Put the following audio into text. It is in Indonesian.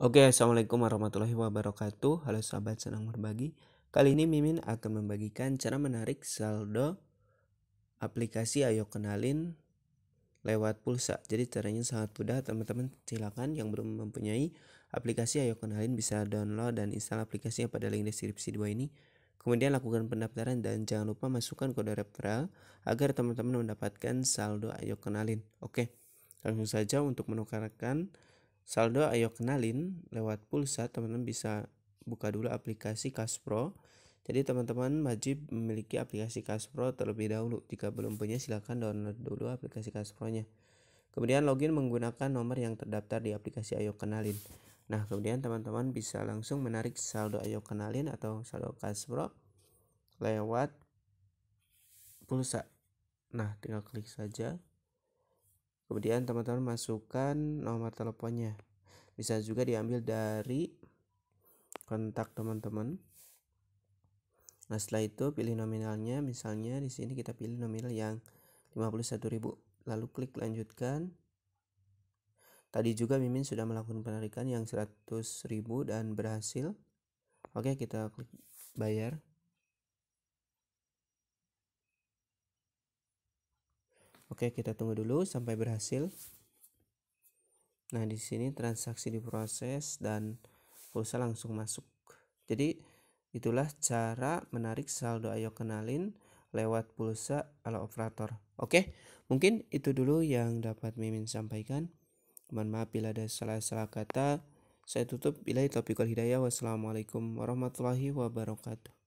Oke, Assalamualaikum warahmatullahi wabarakatuh. Halo sahabat senang berbagi. Kali ini Mimin akan membagikan cara menarik saldo aplikasi Ayo Kenalin lewat pulsa. Jadi caranya sangat mudah, teman-teman silakan yang belum mempunyai aplikasi Ayo Kenalin bisa download dan install aplikasinya pada link deskripsi dua ini. Kemudian lakukan pendaftaran dan jangan lupa masukkan kode referral agar teman-teman mendapatkan saldo Ayo Kenalin. Oke, langsung saja untuk menukarkan Saldo ayo kenalin lewat pulsa teman-teman bisa buka dulu aplikasi Kaspro. Jadi teman-teman wajib memiliki aplikasi Kaspro terlebih dahulu. Jika belum punya silahkan download dulu aplikasi nya Kemudian login menggunakan nomor yang terdaftar di aplikasi Ayo Kenalin. Nah, kemudian teman-teman bisa langsung menarik saldo Ayo Kenalin atau saldo Kaspro lewat pulsa. Nah, tinggal klik saja kemudian teman-teman masukkan nomor teleponnya bisa juga diambil dari kontak teman-teman nah setelah itu pilih nominalnya misalnya di sini kita pilih nominal yang 51.000 lalu klik lanjutkan tadi juga Mimin sudah melakukan penarikan yang 100.000 dan berhasil oke kita klik bayar Oke, kita tunggu dulu sampai berhasil. Nah, di sini transaksi diproses dan pulsa langsung masuk. Jadi, itulah cara menarik saldo Ayo Kenalin lewat pulsa ala operator. Oke, mungkin itu dulu yang dapat Mimin sampaikan. Mohon maaf bila ada salah-salah kata. Saya tutup. Bila itu hidayah. Wassalamualaikum warahmatullahi wabarakatuh.